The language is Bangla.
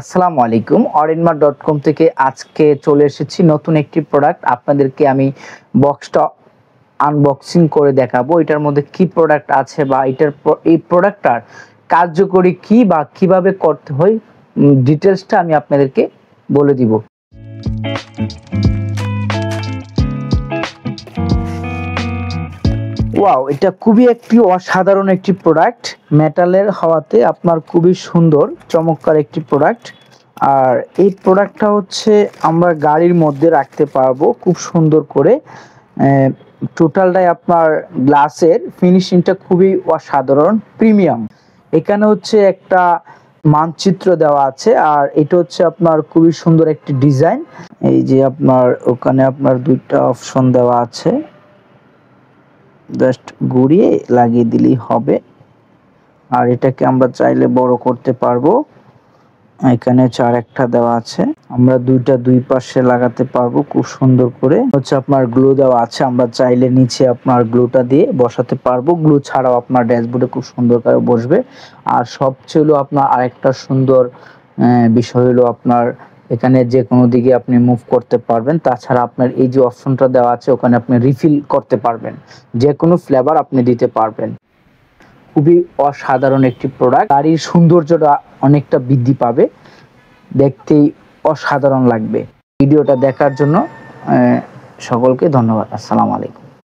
আসসালামু আলাইকুম অরিনমা ডট কম থেকে আজকে চলে এসেছি নতুন একটি প্রোডাক্ট আপনাদেরকে আমি বক্সটা আনবক্সিং করে দেখাবো এটার মধ্যে কি প্রোডাক্ট আছে বা এটার এই প্রোডাক্টটার কার্যকরী কি বা কিভাবে করতে হয় ডিটেলসটা আমি আপনাদেরকে বলে দিব ওয়াও এটা খুবই একটি অসাধারণ একটি প্রোডাক্ট মেটালের হওয়াতে আপনার খুবই সুন্দর চমৎকার একটি প্রোডাক্ট আর এই প্রোডাক্টটা হচ্ছে আমরা গাড়ির মধ্যে রাখতে পারবো খুব সুন্দর করে টোটালটাই আপনার গ্লাসের ফিনিশিংটা খুবই অসাধারণ প্রিমিয়াম এখানে হচ্ছে একটা মানচিত্র দেওয়া আছে আর এটা হচ্ছে আপনার খুবই সুন্দর একটি ডিজাইন এই যে আপনার ওখানে আপনার দুইটা অপশন দেওয়া আছে জাস্ট গুড়িয়ে লাগিয়ে দিলেই হবে আর এটাকে আমরা চাইলে বড় করতে পারবো এখানে চার একটা দেওয়া আছে আমরা দুইটা দুই পাশে লাগাতে পারবো খুব সুন্দর করে হচ্ছে আপনার গ্লো দেওয়া আছে আমরা চাইলে নিচে আপনার গ্লোটা দিয়ে বসাতে পারবো গ্লো ছাড়াও আপনার ড্যাশবোর্ডে খুব সুন্দর করে বসবে আর সবচেয়ে হলো আপনার আরেকটা সুন্দর বিষয় হলো আপনার এখানে যে কোনো দিকে আপনি মুভ করতে পারবেন তাছাড়া আপনার এই যে অপশনটা দেওয়া আছে ওখানে আপনি রিফিল করতে পারবেন যে কোনো ফ্লেভার আপনি দিতে পারবেন খুবই অসাধারণ একটি প্রোডাক্ট গাড়ির সৌন্দর্যটা অনেকটা বৃদ্ধি পাবে দেখতেই অসাধারণ লাগবে ভিডিওটা দেখার জন্য সকলকে ধন্যবাদ আসসালামু আলাইকুম